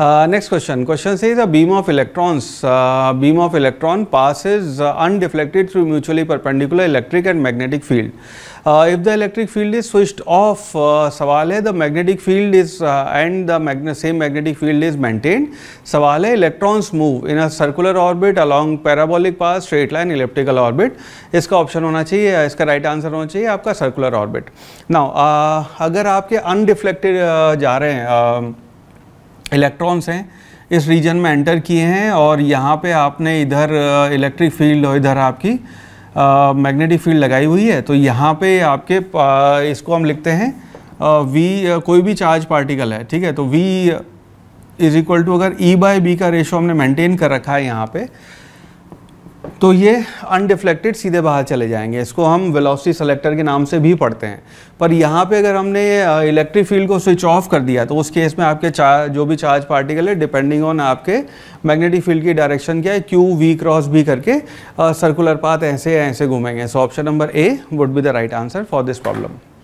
next question question से is a beam of electrons beam of electron pass is undeflected through mutually perpendicular electric and magnetic field if the electric field is switched off सवाल है the magnetic field is and the same magnetic field is maintain सवाल है electrons move in a circular orbit along parabolic path straight line electrical orbit इसका option होना चाहिए इसका right right answer होना चाहिए आपका सर्कुलर ऑर्बिट नाउ अगर आपके अनडिफ्लेक्टेड uh, जा रहे हैं uh, इलेक्ट्रॉन्स हैं इस रीजन में एंटर किए हैं और यहाँ पे आपने इधर इलेक्ट्रिक फील्ड और इधर आपकी मैग्नेटिक फील्ड लगाई हुई है तो यहाँ पे आपके इसको हम लिखते हैं वी कोई भी चार्ज पार्टिकल है ठीक है तो वी इज इक्वल टू अगर ई बाय बी का रेशो हमने मेंटेन कर रखा है यहाँ पे तो ये अनडिफ्लेक्टेड सीधे बाहर चले जाएंगे इसको हम वेलोसिटी सेलेक्टर के नाम से भी पढ़ते हैं पर यहाँ पे अगर हमने इलेक्ट्रिक फील्ड को स्विच ऑफ कर दिया तो उस केस में आपके चार्ज जो भी चार्ज पार्टिकल है डिपेंडिंग ऑन आपके मैग्नेटिक फील्ड की डायरेक्शन क्या है क्यू वी क्रॉस भी करके सर्कुलर पाथ ऐसे ऐसे घूमेंगे so option number A would be the right answer for this problem